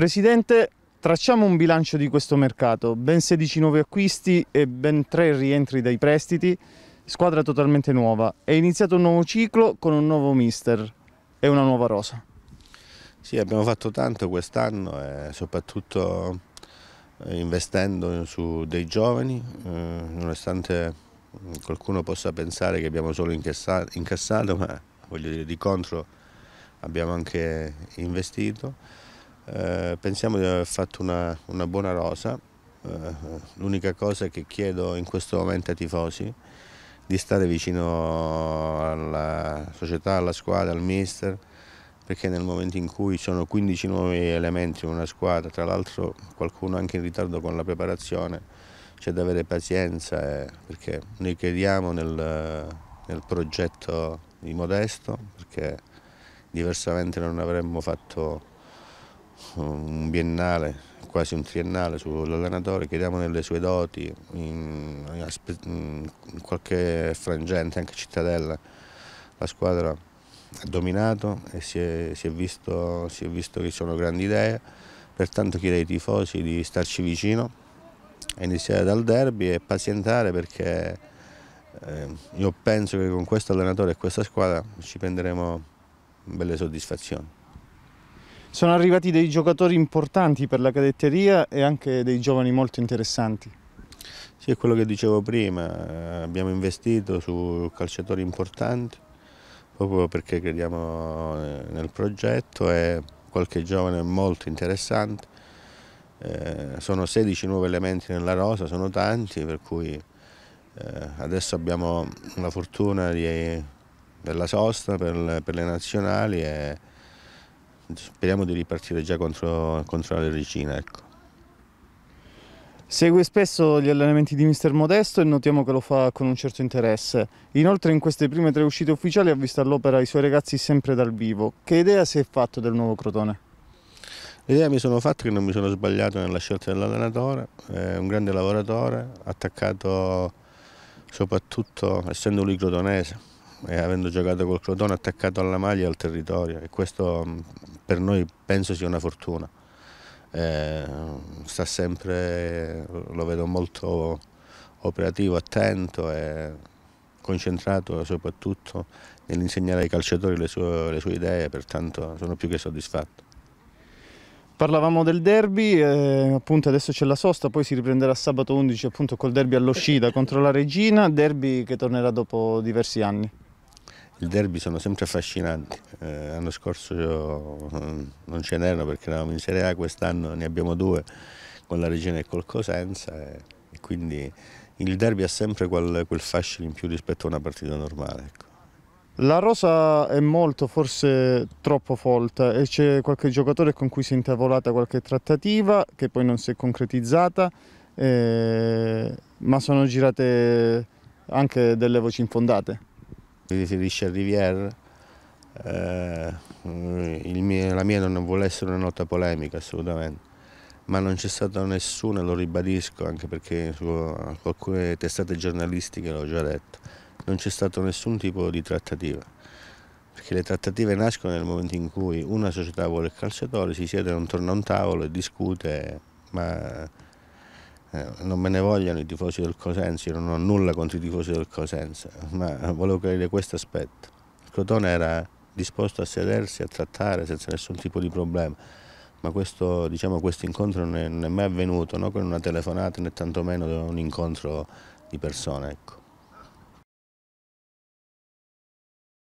Presidente, tracciamo un bilancio di questo mercato, ben 16 nuovi acquisti e ben 3 rientri dai prestiti, squadra totalmente nuova. È iniziato un nuovo ciclo con un nuovo mister e una nuova rosa. Sì, abbiamo fatto tanto quest'anno e eh, soprattutto eh, investendo su dei giovani, eh, nonostante mm, qualcuno possa pensare che abbiamo solo incassato ma voglio dire di contro abbiamo anche investito. Eh, pensiamo di aver fatto una, una buona rosa, eh, l'unica cosa che chiedo in questo momento ai tifosi di stare vicino alla società, alla squadra, al mister, perché nel momento in cui sono 15 nuovi elementi in una squadra, tra l'altro qualcuno anche in ritardo con la preparazione, c'è da avere pazienza eh, perché noi crediamo nel, nel progetto di Modesto, perché diversamente non avremmo fatto un biennale, quasi un triennale sull'allenatore, chiediamo nelle sue doti, in, in, qualche frangente, anche cittadella, la squadra ha dominato e si è, si è, visto, si è visto che sono grandi idee, pertanto chiedo ai tifosi di starci vicino iniziare dal derby e pazientare perché eh, io penso che con questo allenatore e questa squadra ci prenderemo belle soddisfazioni. Sono arrivati dei giocatori importanti per la cadetteria e anche dei giovani molto interessanti. Sì, è quello che dicevo prima, eh, abbiamo investito su calciatori importanti proprio perché crediamo eh, nel progetto e qualche giovane molto interessante. Eh, sono 16 nuovi elementi nella rosa, sono tanti, per cui adesso abbiamo la fortuna di, della sosta per, per le nazionali e speriamo di ripartire già contro, contro la Regina. Ecco. Segue spesso gli allenamenti di mister Modesto e notiamo che lo fa con un certo interesse. Inoltre in queste prime tre uscite ufficiali ha visto all'opera i suoi ragazzi sempre dal vivo. Che idea si è fatto del nuovo Crotone? L'idea mi sono fatta che non mi sono sbagliato nella scelta dell'allenatore, è un grande lavoratore, attaccato soprattutto essendo lui crotonese e avendo giocato col Crotone attaccato alla maglia e al territorio e questo per noi penso sia una fortuna. Eh, sta sempre, lo vedo molto operativo, attento e concentrato soprattutto nell'insegnare ai calciatori le sue, le sue idee, pertanto sono più che soddisfatto. Parlavamo del derby, eh, appunto adesso c'è la sosta, poi si riprenderà sabato 11 appunto col derby all'uscita contro la Regina, derby che tornerà dopo diversi anni. Il derby sono sempre affascinanti, eh, l'anno scorso mm, non ce n'erano perché eravamo in Serie A, quest'anno ne abbiamo due con la Regina e col Cosenza e, eh, e quindi il derby ha sempre quel, quel, fascino in più rispetto a una partita normale. Ecco. La rosa è molto, forse troppo folta e c'è qualche giocatore con cui si è intavolata qualche trattativa che poi non si è concretizzata, eh, ma sono girate anche delle voci infondate vedete Richard Rivière, eh, mio, la mia non vuole essere una nota polemica assolutamente, ma non c'è stata nessuna, lo ribadisco anche perché su alcune testate giornalistiche l'ho già detto, non c'è stato nessun tipo di trattativa, perché le trattative nascono nel momento in cui una società vuole il calciatore, si siede intorno a un tavolo e discute, ma eh, non me ne vogliono i tifosi del Cosenza, io non ho nulla contro i tifosi del Cosenza, ma volevo chiarire questo aspetto. Il Crotone era disposto a sedersi, a trattare senza nessun tipo di problema, ma questo, diciamo, questo incontro non è, non è, mai avvenuto, non con una telefonata né tantomeno un incontro di persone. Ecco.